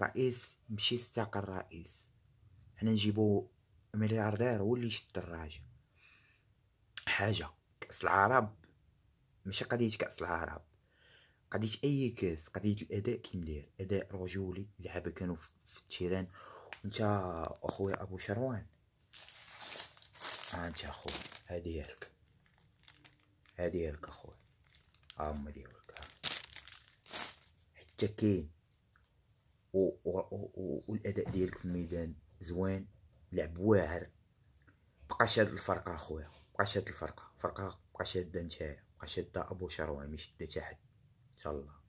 رئيس مشي استقر رئيس حنا نجيبو ملياردير هو اللي يشد الدراجة حاجة كأس العرب ماشي قضية كأس العرب قضية أي كأس قضية الأداء كي مدير أداء رجولي اللعابة كانوا في التيران وانت أخويا أبو شروان انت اخويا هادي ديالك هادي ديالك اخويا هما ديالك حتى كاين و... و... والاداء ديالك في الميدان زوين لعب واعر بقى شاد الفرقه اخويا بقى شاد الفرقه فرقه بقى شاده نتايا بقى شاده ابو شروان مش شاده حد ان شاء الله